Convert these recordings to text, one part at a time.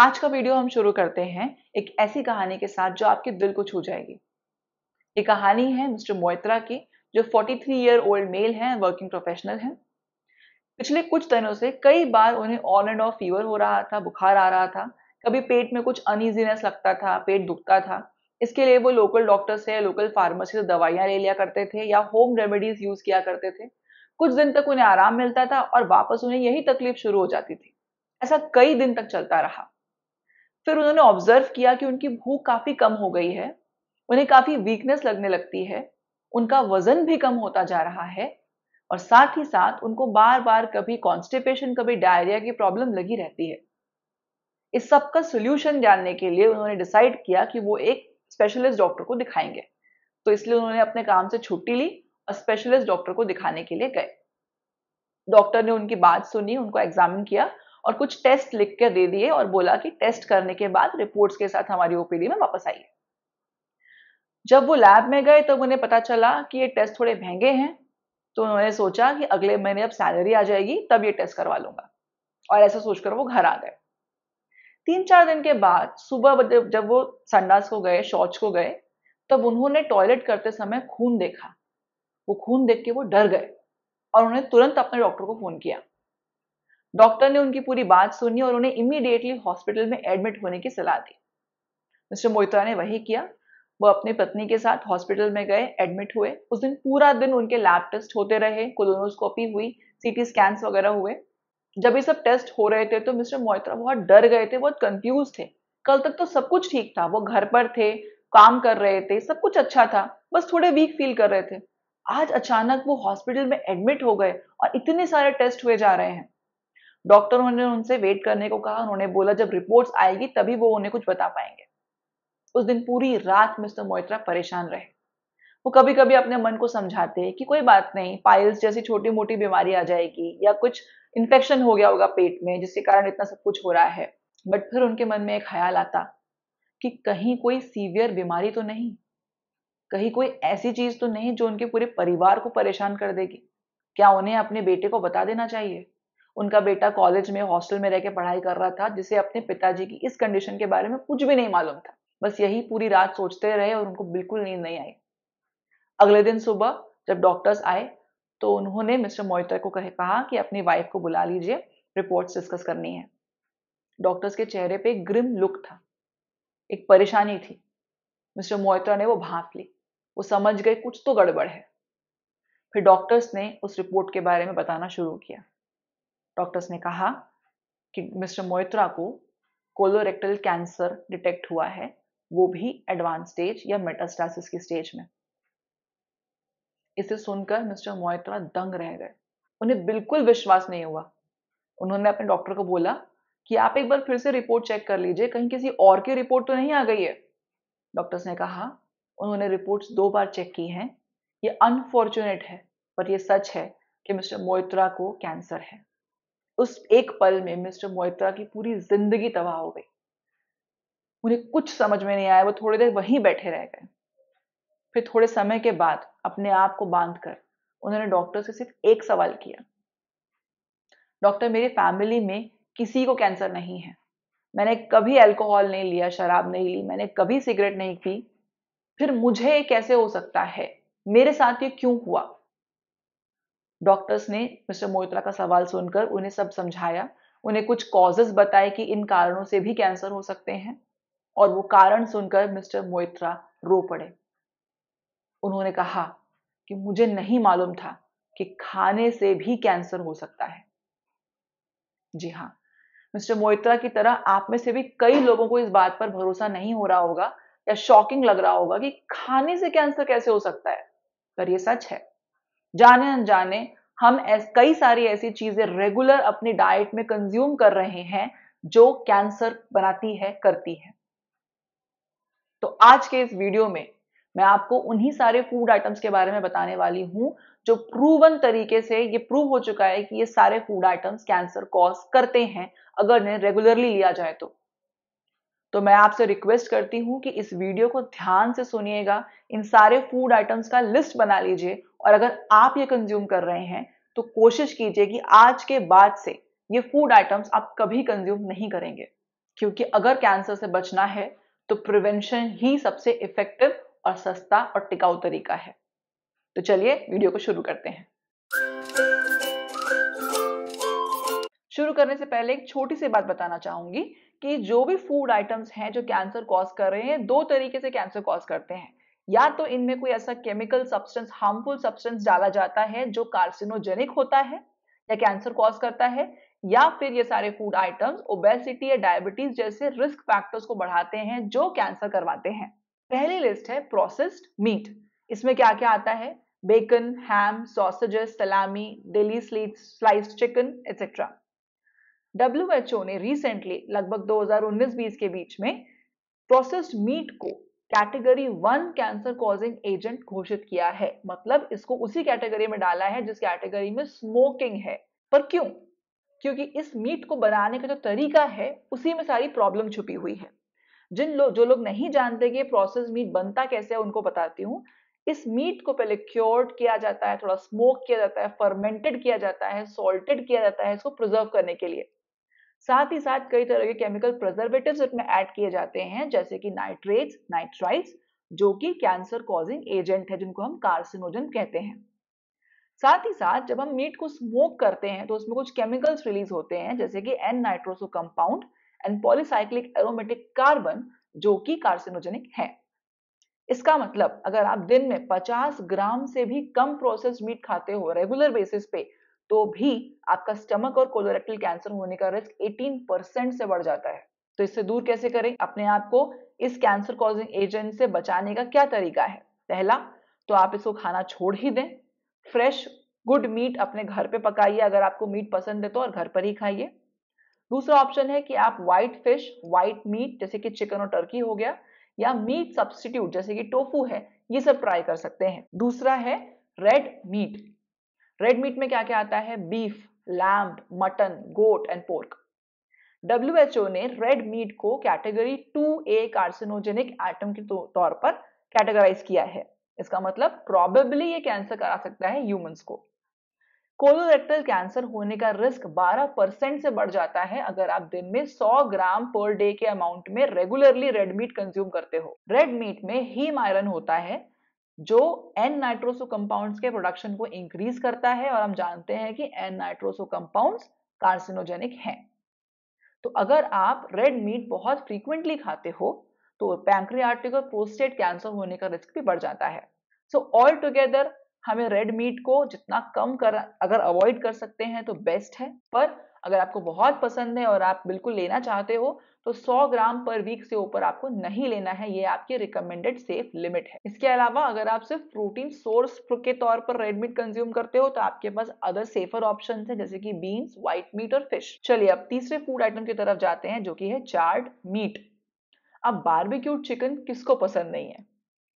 आज का वीडियो हम शुरू करते हैं एक ऐसी कहानी के साथ जो आपके दिल को छू जाएगी ये कहानी है मिस्टर मोइत्रा की जो 43 ईयर ओल्ड मेल हैं वर्किंग प्रोफेशनल हैं पिछले कुछ दिनों से कई बार उन्हें ऑन एंड ऑफ फीवर हो रहा था बुखार आ रहा था कभी पेट में कुछ अनइजीनेस लगता था पेट दुखता था इसके लिए वो लोकल डॉक्टर से लोकल फार्मेसी से दवाइयां ले लिया करते थे या होम रेमेडीज यूज किया करते थे कुछ दिन तक उन्हें आराम मिलता था और वापस उन्हें यही तकलीफ शुरू हो जाती थी ऐसा कई दिन तक चलता रहा फिर उन्होंने ऑब्जर्व किया कि उनकी भूख काफी कम हो गई है उन्हें काफी वीकनेस लगने लगती है उनका वजन भी कम होता जा रहा है और साथ ही साथ उनको बार बार कभी कॉन्स्टिपेशन कभी डायरिया की प्रॉब्लम लगी रहती है इस सब का सोल्यूशन जानने के लिए उन्होंने डिसाइड किया कि वो एक स्पेशलिस्ट डॉक्टर को दिखाएंगे तो इसलिए उन्होंने अपने काम से छुट्टी ली और स्पेशलिस्ट डॉक्टर को दिखाने के लिए गए डॉक्टर ने उनकी बात सुनी उनको एग्जामिन किया और कुछ टेस्ट लिख कर दे दिए और बोला कि टेस्ट करने के बाद रिपोर्ट्स के साथ हमारी ओपीडी में वापस आइए जब वो लैब में गए तब तो उन्हें पता चला कि ये टेस्ट थोड़े महंगे हैं तो उन्होंने सोचा कि अगले महीने अब सैलरी आ जाएगी तब ये टेस्ट करवा लूंगा और ऐसा सोचकर वो घर आ गए तीन चार दिन के बाद सुबह जब वो संडास को गए शौच को गए तब उन्होंने टॉयलेट करते समय खून देखा वो खून देख के वो डर गए और उन्होंने तुरंत अपने डॉक्टर को फोन किया डॉक्टर ने उनकी पूरी बात सुनी और उन्हें इमीडिएटली हॉस्पिटल में एडमिट होने की सलाह दी मिस्टर मोहित्रा ने वही किया वो अपनी पत्नी के साथ हॉस्पिटल में गए एडमिट हुए उस दिन पूरा दिन उनके लैब टेस्ट होते रहे कोलोनोस्कोपी हुई सीटी स्कैन वगैरह हुए जब ये सब टेस्ट हो रहे थे तो मिस्टर मोहित्रा बहुत डर गए थे बहुत कंफ्यूज थे कल तक तो सब कुछ ठीक था वो घर पर थे काम कर रहे थे सब कुछ अच्छा था बस थोड़े वीक फील कर रहे थे आज अचानक वो हॉस्पिटल में एडमिट हो गए और इतने सारे टेस्ट हुए जा रहे हैं डॉक्टरों ने उनसे वेट करने को कहा उन्होंने बोला जब रिपोर्ट्स आएगी तभी वो उन्हें कुछ बता पाएंगे उस दिन पूरी रात मिस्टर मोइत्रा परेशान रहे वो कभी कभी अपने मन को समझाते कि कोई बात नहीं पाइल्स जैसी छोटी मोटी बीमारी आ जाएगी या कुछ इन्फेक्शन हो गया होगा पेट में जिसके कारण इतना सब कुछ हो रहा है बट फिर उनके मन में एक ख्याल आता कि कहीं कोई सीवियर बीमारी तो नहीं कहीं कोई ऐसी चीज तो नहीं जो उनके पूरे परिवार को परेशान कर देगी क्या उन्हें अपने बेटे को बता देना चाहिए उनका बेटा कॉलेज में हॉस्टल में रह के पढ़ाई कर रहा था जिसे अपने पिताजी की इस कंडीशन के बारे में कुछ भी नहीं मालूम था बस यही पूरी रात सोचते रहे और उनको बिल्कुल नींद नहीं आई अगले दिन सुबह जब डॉक्टर्स आए तो उन्होंने मिस्टर मोइटर को कहे कहा कि अपनी वाइफ को बुला लीजिए रिपोर्ट्स डिस्कस करनी है डॉक्टर्स के चेहरे पे ग्रिम लुक था एक परेशानी थी मिस्टर मोइत्रा ने वो भाप ली वो समझ गए कुछ तो गड़बड़ है फिर डॉक्टर्स ने उस रिपोर्ट के बारे में बताना शुरू किया डॉक्टर्स ने कहा कि मिस्टर मोइत्रा को कोलोरेक्टल कैंसर डिटेक्ट हुआ है वो भी एडवांस स्टेज या मेटास्टासिस की स्टेज में इसे सुनकर मिस्टर मोइत्रा दंग रह गए उन्हें बिल्कुल विश्वास नहीं हुआ उन्होंने अपने डॉक्टर को बोला कि आप एक बार फिर से रिपोर्ट चेक कर लीजिए कहीं किसी और की रिपोर्ट तो नहीं आ गई है डॉक्टर्स ने कहा उन्होंने रिपोर्ट्स दो बार चेक की हैं ये अनफॉर्चुनेट है पर यह सच है कि मिस्टर मोइत्रा को कैंसर है उस एक पल में मिस्टर मोहित्रा की पूरी जिंदगी तबाह हो गई उन्हें कुछ समझ में नहीं आया वो थोड़ी देर वहीं बैठे रह गए फिर थोड़े समय के बाद अपने आप को बांध कर उन्होंने डॉक्टर से सिर्फ एक सवाल किया डॉक्टर मेरी फैमिली में किसी को कैंसर नहीं है मैंने कभी अल्कोहल नहीं लिया शराब नहीं ली मैंने कभी सिगरेट नहीं पी फिर मुझे कैसे हो सकता है मेरे साथ ये क्यों हुआ डॉक्टर्स ने मिस्टर मोहित्रा का सवाल सुनकर उन्हें सब समझाया उन्हें कुछ कॉजेस बताए कि इन कारणों से भी कैंसर हो सकते हैं और वो कारण सुनकर मिस्टर मोहित्रा रो पड़े उन्होंने कहा कि मुझे नहीं मालूम था कि खाने से भी कैंसर हो सकता है जी हाँ मिस्टर मोहित्रा की तरह आप में से भी कई लोगों को इस बात पर भरोसा नहीं हो रहा होगा या शॉकिंग लग रहा होगा कि खाने से कैंसर कैसे हो सकता है पर यह सच है जाने अनजाने हम ऐस, कई सारी ऐसी चीजें रेगुलर अपनी डाइट में कंज्यूम कर रहे हैं जो कैंसर बनाती है करती है तो आज के इस वीडियो में मैं आपको उन्हीं सारे फूड आइटम्स के बारे में बताने वाली हूं जो प्रूवन तरीके से ये प्रूव हो चुका है कि ये सारे फूड आइटम्स कैंसर कॉज करते हैं अगर इन्हें रेगुलरली लिया जाए तो तो मैं आपसे रिक्वेस्ट करती हूँ कि इस वीडियो को ध्यान से सुनिएगा इन सारे फूड आइटम्स का लिस्ट बना लीजिए और अगर आप ये कंज्यूम कर रहे हैं तो कोशिश कीजिए कि आज के बाद से ये फूड आइटम्स आप कभी कंज्यूम नहीं करेंगे क्योंकि अगर कैंसर से बचना है तो प्रिवेंशन ही सबसे इफेक्टिव और सस्ता और टिकाऊ तरीका है तो चलिए वीडियो को शुरू करते हैं शुरू करने से पहले एक छोटी सी बात बताना चाहूंगी कि जो भी फूड आइटम्स हैं जो कैंसर कॉज कर रहे हैं दो तरीके से कैंसर कॉज करते हैं या तो इनमें कोई ऐसा केमिकल सब्सटेंस हार्मफुल सब्सटेंस डाला जाता है जो कार्सिनोजेनिक होता है या कैंसर कॉज करता है या फिर ये सारे फूड आइटम्स ओबेसिटी या डायबिटीज जैसे रिस्क फैक्टर्स को बढ़ाते हैं जो कैंसर करवाते हैं पहली लिस्ट है प्रोसेस्ड मीट इसमें क्या क्या आता है bacon ham sausages salami deli स्लीट स्लाइस चिकन एक्सेट्रा डब्ल्यू ने रिसेंटली लगभग 2019-20 के बीच में प्रोसेस्ड मीट को category one cancer causing agent घोषित किया है मतलब इसको उसी कैटेगरी में डाला है जिस कैटेगरी में स्मोकिंग है पर क्यों क्योंकि इस मीट को बनाने का जो तरीका है उसी में सारी प्रॉब्लम छुपी हुई है जिन लोग जो लोग नहीं जानते कि प्रोसेस मीट बनता कैसे है उनको बताती हूँ इस मीट को पहले क्योर्ड किया जाता है थोड़ा स्मोक किया जाता है फर्मेंटेड किया जाता है सॉल्टेड किया जाता है इसको प्रिजर्व करने के लिए साथ ही साथ कई तरह के केमिकल प्रजर्वेटिव इसमें ऐड किए जाते हैं जैसे कि नाइट्रेट्स नाइट्राइड्स जो कि कैंसर कॉजिंग एजेंट है जिनको हम कार्सिनोजन कहते हैं साथ ही साथ जब हम मीट को स्मोक करते हैं तो उसमें कुछ केमिकल्स रिलीज होते हैं जैसे कि N nitroso compound and polycyclic aromatic carbon जो कि कार्सिनोजेनिक है इसका मतलब अगर आप दिन में 50 ग्राम से भी कम प्रोसेस्ड मीट खाते हो रेगुलर बेसिस पे तो भी आपका स्टमक और कोलोरेक्टल कैंसर होने का रिस्क 18 परसेंट से बढ़ जाता है तो इससे दूर कैसे करें अपने आप को इस कैंसर कॉजिंग एजेंट से बचाने का क्या तरीका है पहला तो आप इसको खाना छोड़ ही दें फ्रेश गुड मीट अपने घर पे पकाइए अगर आपको मीट पसंद है तो और घर पर ही खाइए दूसरा ऑप्शन है कि आप व्हाइट फिश व्हाइट मीट जैसे कि चिकन और टर्की हो गया या मीट सब्सटीट्यूट जैसे कि टोफू है ये सब ट्राई कर सकते हैं दूसरा है रेड मीट रेड मीट में क्या क्या आता है beef lamb mutton goat and pork W ने रेड मीट को category two A carcinogenic item के तो, तौर पर कैटेगराइज किया है इसका मतलब प्रॉबेबली ये कैंसर करा सकता है ह्यूमंस को कोलोरेक्टल कैंसर होने का रिस्क 12 परसेंट से बढ़ जाता है अगर आप दिन में 100 ग्राम पर डे के अमाउंट में रेगुलरली रेड मीट कंज्यूम करते हो रेड मीट में हीम आयरन होता है जो एन नाइट्रोसो कंपाउंड्स के प्रोडक्शन को इंक्रीज करता है और हम जानते हैं कि एन नाइट्रोसो कंपाउंड्स कार्सिनोजेनिक हैं तो अगर आप रेड मीट बहुत फ्रीक्वेंटली खाते हो तो पैंक्रियाटिक और प्रोस्टेट कैंसर होने का रिस्क भी बढ़ जाता है सो ऑल टुगेदर हमें रेड मीट को जितना कम कर अगर अवॉइड कर सकते हैं तो बेस्ट है पर अगर आपको बहुत पसंद है और आप बिल्कुल लेना चाहते हो तो 100 ग्राम पर वीक से ऊपर आपको नहीं लेना है ये आपकी रिकमेंडेड सेफ लिमिट है इसके अलावा अगर आप सिर्फ प्रोटीन सोर्स के तौर पर रेडमीट कंज्यूम करते हो तो आपके पास अदर सेफर ऑप्शन है जैसे कि बीन्स व्हाइट मीट और फिश चलिए अब तीसरे फूड आइटम की तरफ जाते हैं जो कि है चार्ड मीट अब बारबेक्यूड चिकन किसको पसंद नहीं है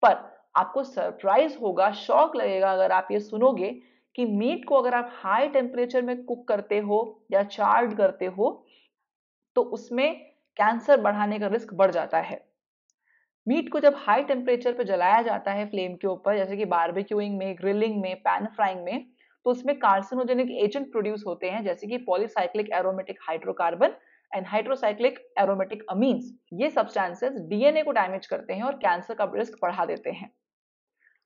पर आपको सरप्राइज होगा शौक लगेगा अगर आप ये सुनोगे कि मीट को अगर आप हाई टेम्परेचर में कुक करते हो या चार्ड करते हो तो उसमें कैंसर बढ़ाने का रिस्क बढ़ जाता है मीट को जब हाई टेम्परेचर पर जलाया जाता है फ्लेम के ऊपर जैसे कि बारबेक्यूइंग में ग्रिलिंग में पैन फ्राइंग में तो उसमें कार्सिनोजेनिक एजेंट प्रोड्यूस होते हैं जैसे कि polycyclic aromatic hydrocarbon and heterocyclic aromatic amines ये सब्सटेंसेस डीएनए को डैमेज करते हैं और कैंसर का रिस्क बढ़ा देते हैं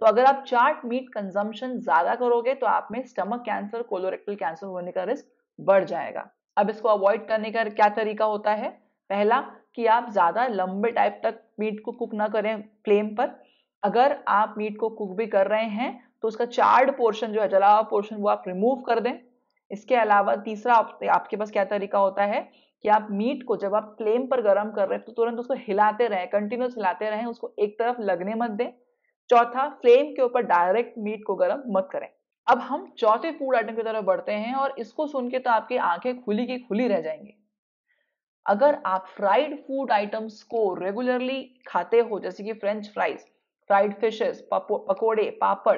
तो अगर आप चार्ट मीट कंजम्पशन ज्यादा करोगे तो आप में स्टमक कैंसर कोलोरेक्टल कैंसर होने का रिस्क बढ़ जाएगा अब इसको अवॉइड करने का क्या तरीका होता है पहला कि आप ज़्यादा लंबे टाइप तक मीट को कुक ना करें फ्लेम पर अगर आप मीट को कुक भी कर रहे हैं तो उसका चार्ड पोर्शन जो है जला हुआ पोर्शन वो आप रिमूव कर दें इसके अलावा तीसरा आप, आपके पास क्या तरीका होता है कि आप मीट को जब आप फ्लेम पर गर्म कर रहे हैं तो तुरंत उसको हिलाते रहें कंटिन्यूस हिलाते रहें उसको एक तरफ लगने मत दें चौथा फ्लेम के ऊपर डायरेक्ट मीट को गर्म मत करें अब हम चौथे फूड आइटम की तरफ बढ़ते हैं और इसको सुन के तो आपकी आंखें खुली की खुली रह जाएंगी अगर आप फ्राइड फूड आइटम्स को रेगुलरली खाते हो जैसे कि फ्रेंच फ्राइज फ्राइड फिशेस पकोड़े पापड़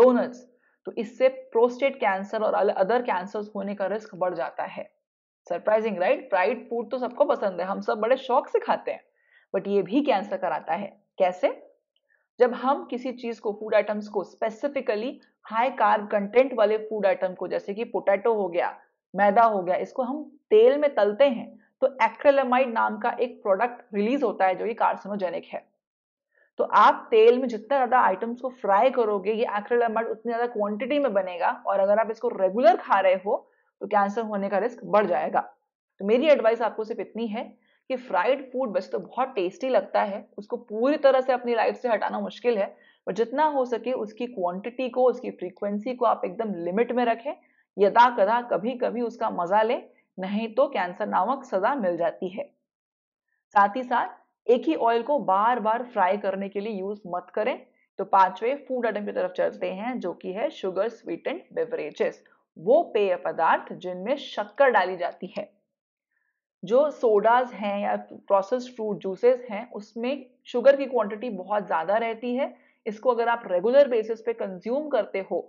डोनट्स तो इससे प्रोस्टेट कैंसर और अदर कैंसर होने का रिस्क बढ़ जाता है सरप्राइजिंग राइट फ्राइड फूड तो सबको पसंद है हम सब बड़े शौक से खाते हैं बट ये भी कैंसर कराता है कैसे जब हम किसी चीज को फूड आइटम्स को स्पेसिफिकली हाई कार्ब कंटेंट वाले फूड आइटम को जैसे कि पोटैटो हो गया मैदा हो गया इसको हम तेल में तलते हैं तो एक्रेलेमाइड नाम का एक प्रोडक्ट रिलीज होता है जो कि कार्सिनोजेनिक है तो आप तेल में जितना ज्यादा आइटम्स को फ्राई करोगे ये एक्रेलेमाइड उतनी ज्यादा क्वांटिटी में बनेगा और अगर आप इसको रेगुलर खा रहे हो तो कैंसर होने का रिस्क बढ़ जाएगा तो मेरी एडवाइस आपको सिर्फ इतनी है कि फ्राइड फूड वैसे तो बहुत टेस्टी लगता है उसको पूरी तरह से अपनी लाइफ से हटाना मुश्किल है और जितना हो सके उसकी क्वांटिटी को उसकी फ्रीक्वेंसी को आप एकदम लिमिट में रखें यदा कदा कभी कभी उसका मजा लें नहीं तो कैंसर नामक सजा मिल जाती है साथ ही साथ एक ही ऑयल को बार बार फ्राई करने के लिए यूज मत करें तो पांचवे फूड आइटम की तरफ चलते हैं जो कि है शुगर स्वीटेंड बेवरेजेस वो पेय पदार्थ जिनमें शक्कर डाली जाती है जो सोडाज हैं या प्रोसेस्ड फ्रूट जूसेस हैं उसमें शुगर की क्वांटिटी बहुत ज़्यादा रहती है इसको अगर आप रेगुलर बेसिस पे कंज्यूम करते हो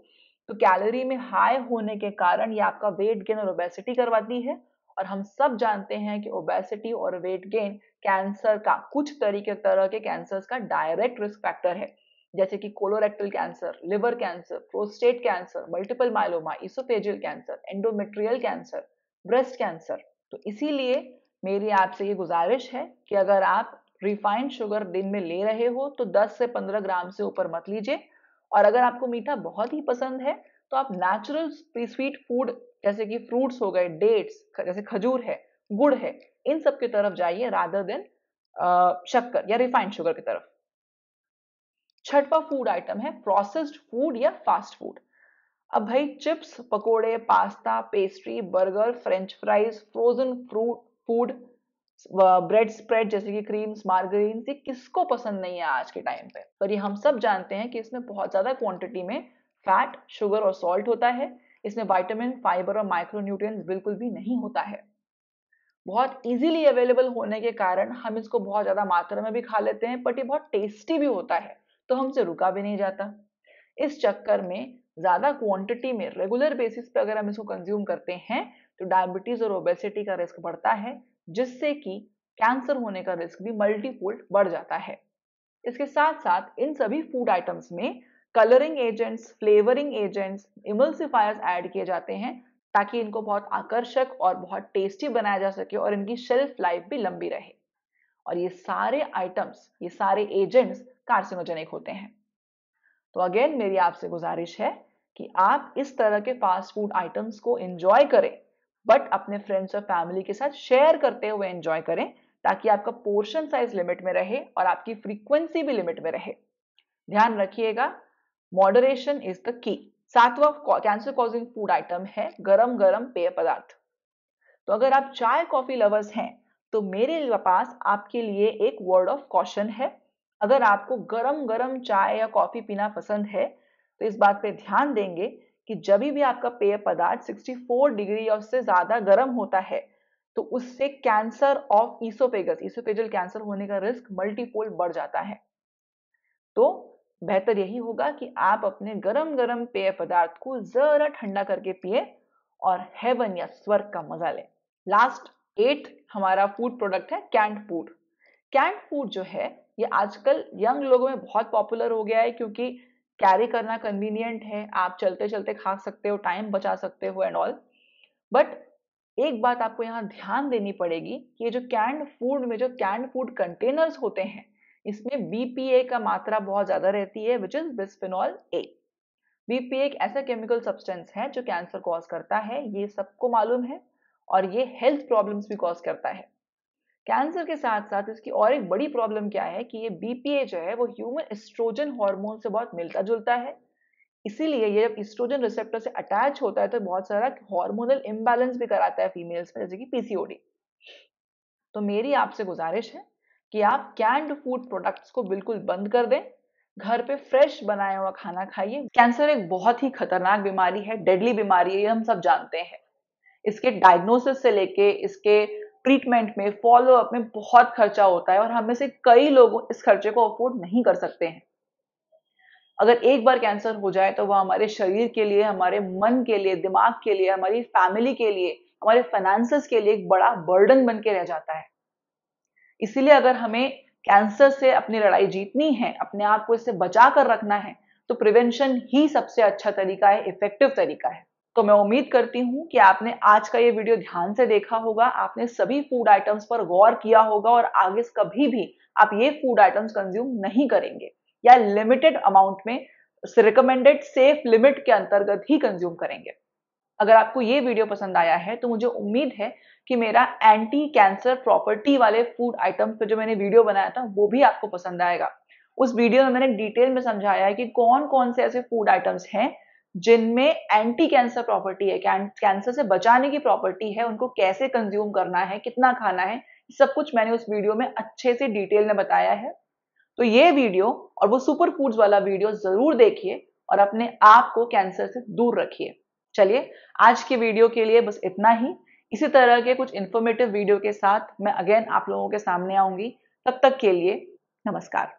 तो कैलोरी में हाई होने के कारण ये आपका वेट गेन और ओबेसिटी करवाती है और हम सब जानते हैं कि ओबेसिटी और वेट गेन कैंसर का कुछ तरीके तरह के कैंसर का डायरेक्ट रिस्क फैक्टर है जैसे कि colorectal cancer liver cancer prostate cancer multiple myeloma oesophageal cancer endometrial cancer breast cancer तो इसीलिए मेरी आपसे ये गुजारिश है कि अगर आप रिफाइंड शुगर दिन में ले रहे हो तो 10 से 15 ग्राम से ऊपर मत लीजिए और अगर आपको मीठा बहुत ही पसंद है तो आप नेचुरल स्वीट फूड जैसे कि फ्रूट्स हो गए डेट्स जैसे खजूर है गुड़ है इन सब की तरफ जाइए राधर देन शक्कर या रिफाइंड शुगर की तरफ छठवा फूड आइटम है प्रोसेस्ड फूड या फास्ट फूड अब भाई चिप्स पकोड़े pasta pastry burger French fries frozen fruit food bread spread जैसे कि क्रीम्स मार्गरीन ये किसको पसंद नहीं है आज के टाइम पे पर ये हम सब जानते हैं कि इसमें बहुत ज़्यादा क्वांटिटी में फैट शुगर और सॉल्ट होता है इसमें वाइटामिन फाइबर और माइक्रोन्यूट्रिएंट्स बिल्कुल भी नहीं होता है बहुत इजीली अवेलेबल होने के कारण हम इसको बहुत ज़्यादा मात्रा में भी खा लेते हैं बट ये बहुत टेस्टी भी होता है तो हमसे रुका भी नहीं जाता इस चक्कर में ज़्यादा क्वांटिटी में रेगुलर बेसिस पे अगर हम इसको कंज्यूम करते हैं तो डायबिटीज़ और ओबेसिटी का रिस्क बढ़ता है जिससे कि कैंसर होने का रिस्क भी मल्टीफोल्ड बढ़ जाता है इसके साथ साथ इन सभी फूड आइटम्स में colouring agents flavouring agents emulsifiers add किए जाते हैं ताकि इनको बहुत आकर्षक और बहुत टेस्टी बनाया जा सके और इनकी शेल्फ लाइफ भी लंबी रहे और ये सारे आइटम्स ये सारे एजेंट्स कार्सिनोजेनिक होते हैं तो अगेन मेरी आपसे गुजारिश है कि आप इस तरह के फास्ट फूड आइटम्स को एंजॉय करें बट अपने फ्रेंड्स और फैमिली के साथ शेयर करते हुए एंजॉय करें ताकि आपका पोर्शन साइज लिमिट में रहे और आपकी फ्रीक्वेंसी भी लिमिट में रहे ध्यान रखिएगा मॉडरेशन इज द की सातवा कैंसर कॉजिंग फूड आइटम है गरम गरम पेय पदार्थ तो अगर आप चाय कॉफी लवर्स हैं तो मेरे पास आपके लिए एक वर्ड ऑफ कॉशन है अगर आपको गरम गरम चाय या कॉफी पीना पसंद है तो इस बात पे ध्यान देंगे कि जब भी आपका पेय पदार्थ 64 डिग्री या उससे ज्यादा गर्म होता है तो उससे cancer of oesophagus oesophageal cancer होने का रिस्क मल्टीपोल बढ़ जाता है तो बेहतर यही होगा कि आप अपने गरम गरम पेय पदार्थ को जरा ठंडा करके पिए और हेवन या स्वर्ग का मजा लें लास्ट एट हमारा फूड प्रोडक्ट है कैंट फूड कैंट फूड जो है ये आजकल यंग लोगों में बहुत पॉपुलर हो गया है क्योंकि कैरी करना कन्वीनियंट है आप चलते चलते खा सकते हो टाइम बचा सकते हो एंड ऑल बट एक बात आपको यहाँ ध्यान देनी पड़ेगी कि ये जो कैंड फूड में जो कैंड फूड कंटेनर्स होते हैं इसमें बीपीए का मात्रा बहुत ज़्यादा रहती है which is bisphenol A BPA एक ऐसा केमिकल सब्सटेंस है जो कैंसर कॉज करता है ये सबको मालूम है और ये हेल्थ प्रॉब्लम्स भी कॉज करता है कैंसर के साथ साथ इसकी और एक बड़ी प्रॉब्लम क्या है कि ये बीपीए जो है वो ह्यूमन एस्ट्रोजन हार्मोन से बहुत मिलता जुलता है इसीलिए ये जब एस्ट्रोजन रिसेप्टर से अटैच होता है तो बहुत सारा हार्मोनल इम्बैलेंस भी कराता है फीमेल्स में जैसे कि पीसीओडी तो मेरी आपसे गुजारिश है कि आप कैंड फूड प्रोडक्ट्स को बिल्कुल बंद कर दें घर पे फ्रेश बनाया हुआ खाना खाइए कैंसर एक बहुत ही खतरनाक बीमारी है डेडली बीमारी है ये हम सब जानते हैं इसके डायग्नोसिस से लेके इसके ट्रीटमेंट में फॉलोअप में बहुत खर्चा होता है और हम में से कई लोग इस खर्चे को अफोर्ड नहीं कर सकते हैं अगर एक बार कैंसर हो जाए तो वह हमारे शरीर के लिए हमारे मन के लिए दिमाग के लिए हमारी फैमिली के लिए हमारे फाइनेंसेस के लिए एक बड़ा बर्डन बन के रह जाता है इसीलिए अगर हमें कैंसर से अपनी लड़ाई जीतनी है अपने आप को इससे बचा कर रखना है तो प्रिवेंशन ही सबसे अच्छा तरीका है इफेक्टिव तरीका है तो मैं उम्मीद करती हूं कि आपने आज का ये वीडियो ध्यान से देखा होगा आपने सभी फूड आइटम्स पर गौर किया होगा और आगे कभी भी आप ये फूड आइटम्स कंज्यूम नहीं करेंगे या लिमिटेड अमाउंट में रिकमेंडेड सेफ लिमिट के अंतर्गत ही कंज्यूम करेंगे अगर आपको ये वीडियो पसंद आया है तो मुझे उम्मीद है कि मेरा एंटी कैंसर प्रॉपर्टी वाले फूड आइटम्स पर जो मैंने वीडियो बनाया था वो भी आपको पसंद आएगा उस वीडियो में मैंने डिटेल में समझाया है कि कौन कौन से ऐसे फूड आइटम्स हैं जिनमें एंटी कैंसर प्रॉपर्टी है कैंसर से बचाने की प्रॉपर्टी है उनको कैसे कंज्यूम करना है कितना खाना है सब कुछ मैंने उस वीडियो में अच्छे से डिटेल में बताया है तो ये वीडियो और वो सुपर फूड्स वाला वीडियो जरूर देखिए और अपने आप को कैंसर से दूर रखिए चलिए आज की वीडियो के लिए बस इतना ही इसी तरह के कुछ इन्फॉर्मेटिव वीडियो के साथ मैं अगेन आप लोगों के सामने आऊंगी तब तक के लिए नमस्कार